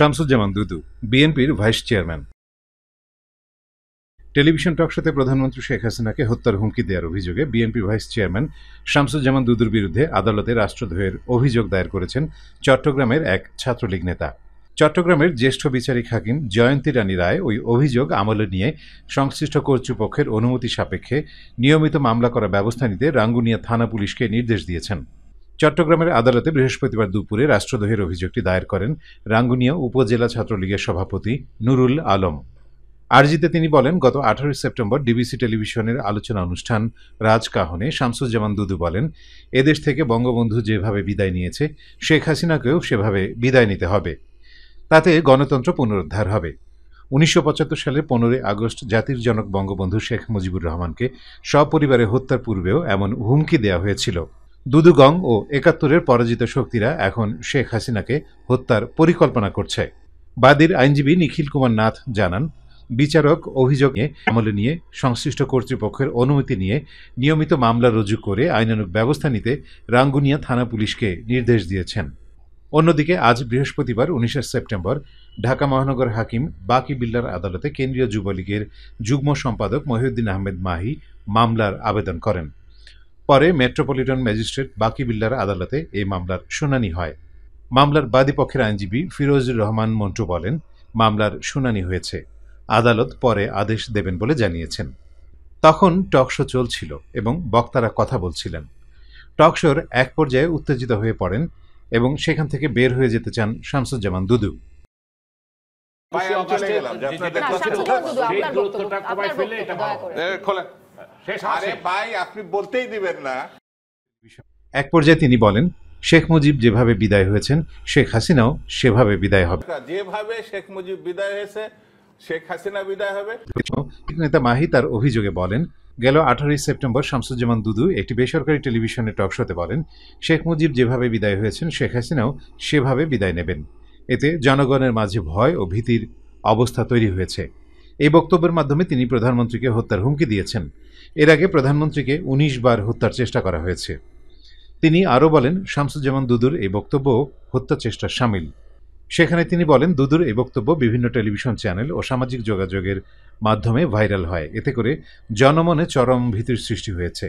শামসুজ্জামান দুদু বিএনপির vice chairman television টকশোতে প্রধানমন্ত্রী শেখ হাসিনাকে হত্যার হুমকি দেওয়ার অভিযোগে বিএনপি ভাইস চেয়ারম্যান শামসুজ্জামান দুদুর বিরুদ্ধে আদালতে রাষ্ট্রদ্রোহের অভিযোগ দায়ের করেছেন চট্টগ্রামের এক ছাত্রলীগ নেতা চট্টগ্রামের জ্যেষ্ঠ বিচারিক হাকিম জয়ন্তী রানী রায় ওই অভিযোগ আমলে নিয়ে সংশ্লিষ্ট কর্তৃপক্ষের অনুমতি সাপেক্ষে নিয়মিত মামলা করার ব্যবস্থা নিতে রাঙ্গুনিয়া থানা পুলিশকে নির্দেশ দিয়েছেন চট্টগ্রামের আদালতে বৃহস্পতিবার দুপুরে রাষ্ট্রদ্রোহের অভিযোগটি দায়ের করেন রাঙ্গুনিয়া উপজেলা ছাত্রলীগের সভাপতি নুরুল আলম আরজিতে তিনি বলেন গত আঠারোই সেপ্টেম্বর ডিবিসি টেলিভিশনের আলোচনা অনুষ্ঠান রাজকাহনে শামসুজ্জামান দুদু বলেন এদেশ থেকে বঙ্গবন্ধু যেভাবে বিদায় নিয়েছে শেখ হাসিনাকেও সেভাবে বিদায় নিতে হবে তাতে গণতন্ত্র পুনরুদ্ধার হবে উনিশশো সালে পনেরোই আগস্ট জাতির জনক বঙ্গবন্ধু শেখ মুজিবুর রহমানকে সপরিবারে হত্যার পূর্বেও এমন হুমকি দেওয়া হয়েছিল দুদুগং ও একাত্তরের পরাজিত শক্তিরা এখন শেখ হাসিনাকে হত্যার পরিকল্পনা করছে বাদীর আইনজীবী নিখিল কুমার নাথ জানান বিচারক অভিযোগ আমলে নিয়ে সংশ্লিষ্ট কর্তৃপক্ষের অনুমতি নিয়ে নিয়মিত মামলা রুজু করে আইনানুগ ব্যবস্থা নিতে রাঙ্গুনিয়া থানা পুলিশকে নির্দেশ দিয়েছেন অন্যদিকে আজ বৃহস্পতিবার উনিশে সেপ্টেম্বর ঢাকা মহানগর হাকিম বাকি বিল্লার আদালতে কেন্দ্রীয় যুবলীগের যুগ্ম সম্পাদক মহিউদ্দিন আহমেদ মাহি মামলার আবেদন করেন পরে মেট্রোপলিটন ম্যাজিস্ট্রেট বাকি বিল্লার আদালতে এই মামলার শুনানি হয় মামলার বাদীপক্ষের আইনজীবী ফিরোজুর রহমান মন্টু বলেন মামলার শুনানি হয়েছে আদালত পরে আদেশ দেবেন বলে জানিয়েছেন তখন টকশো চলছিল এবং বক্তারা কথা বলছিলেন টকশোর এক পর্যায়ে উত্তেজিত হয়ে পড়েন এবং সেখান থেকে বের হয়ে যেতে চান শামসুজ্জামান দুদু খোলেন আরে ভাই আপনি বলতেই দিবেন না এক পর্যায়ে তিনি বলেন শেখ মুজিব যেভাবে বিদায় হয়েছেন শেখ হাসিনাও সেভাবে বিদায় হবে যেভাবে শেখ মুজিব বিদায় হয়েছে শেখ হাসিনা বিদায় হবে নেতা মাহি তার অভিযোগে বলেন গেল আঠারোই সেপ্টেম্বর শামসুজ্জামান দুদু একটি বেসরকারি টেলিভিশনে শোতে বলেন শেখ মুজিব যেভাবে বিদায় হয়েছেন শেখ হাসিনাও সেভাবে বিদায় নেবেন এতে জনগণের মাঝে ভয় ও ভীতির অবস্থা তৈরি হয়েছে এই বক্তব্যের মাধ্যমে তিনি প্রধানমন্ত্রীকে হত্যার হুমকি দিয়েছেন এর আগে প্রধানমন্ত্রীকে ১৯ বার হত্যার চেষ্টা করা হয়েছে তিনি আরও বলেন শামসুজ্জামান দুদুর এই বক্তব্য হত্যা চেষ্টা সামিল সেখানে তিনি বলেন দুদুর এই বক্তব্য বিভিন্ন টেলিভিশন চ্যানেল ও সামাজিক যোগাযোগের মাধ্যমে ভাইরাল হয় এতে করে জনমনে চরম ভীতির সৃষ্টি হয়েছে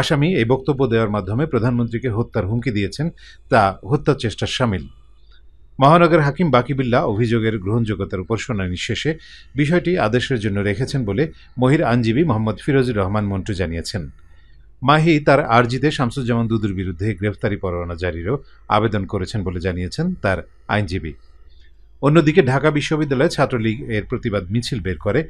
আসামি এই বক্তব্য দেওয়ার মাধ্যমে প্রধানমন্ত্রীকে হত্যার হুমকি দিয়েছেন তা হত্যা চেষ্টার সামিল মহানগর হাকিম বাকিবিল্লা অভিযোগের গ্রহণযোগ্যতার উপর শুনানি শেষে বিষয়টি আদেশের জন্য রেখেছেন বলে মহির আইনজীবী মোহাম্মদ ফিরোজুর রহমান মন্টু জানিয়েছেন মাহি তার আরজিতে শামসুজ্জামান দুদুর বিরুদ্ধে গ্রেফতারি পরোয়ানা জারিরও আবেদন করেছেন বলে জানিয়েছেন তার আইনজীবী অন্যদিকে ঢাকা বিশ্ববিদ্যালয়ে ছাত্রলীগ এর প্রতিবাদ মিছিল বের করে